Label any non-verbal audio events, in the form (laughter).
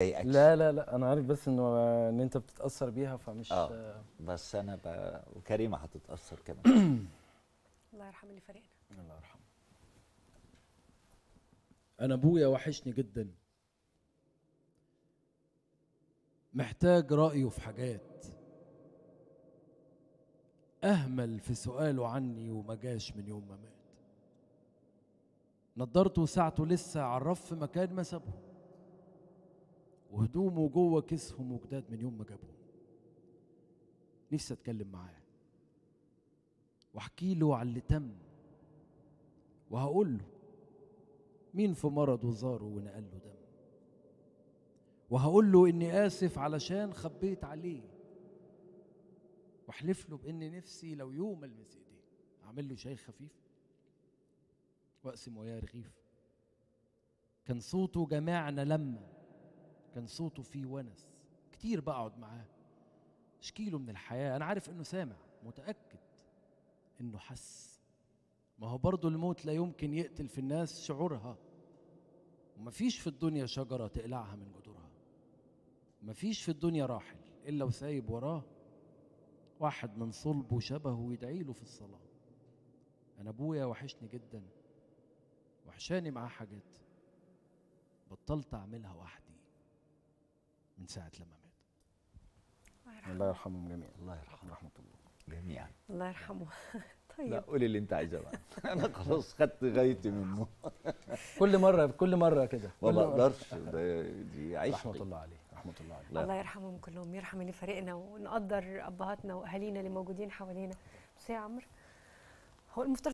لا لا لا انا عارف بس انه ان انت بتتاثر بيها فمش اه بس انا ب... وكريمه هتتاثر كمان (clears throat) الله يرحم اللي فارقنا الله يرحمه انا ابويا وحشني جدا محتاج رايه في حاجات اهمل في سؤاله عني وما جاش من يوم ما مات نضارته وساعته لسه على الرف مكان ما سابهم وهدومه جوه كيسهم وجداد من يوم ما جابوه نفسي اتكلم معاه واحكي له على اللي تم وهقول له مين في مرضه زاره ونقل له دم وهقول له اني اسف علشان خبيت عليه واحلف له بان نفسي لو يوم المس ايديه اعمل له شاي خفيف واقسم وياه رغيف كان صوته جمعنا لما كان صوته فيه ونس كتير بقعد معاه شكيله من الحياة أنا عارف إنه سامع متأكد إنه حس ما هو برضه الموت لا يمكن يقتل في الناس شعورها ومفيش في الدنيا شجرة تقلعها من جذورها مفيش في الدنيا راحل إلا وسايب وراه واحد من صلبه شبهه يدعي له في الصلاة أنا أبويا وحشني جدا وحشاني معاه حاجات بطلت أعملها وحدي من ساعه لما مات الله يرحمهم جميعا الله يرحمه رحمه الله جميعا الله يرحمه (laughs) طيب لا قولي اللي انت عايزاه بقى (laughs) انا خلاص خدت غايتي منه (laughs) كل مره كل مره كده ما بقدرش دي عيش رحمه الله عليه رحمه الله عليه الله يرحمهم كلهم يرحم اللي فارقنا ونقدر ابهاتنا واهالينا اللي موجودين حوالينا بس يا عمرو هو المفترض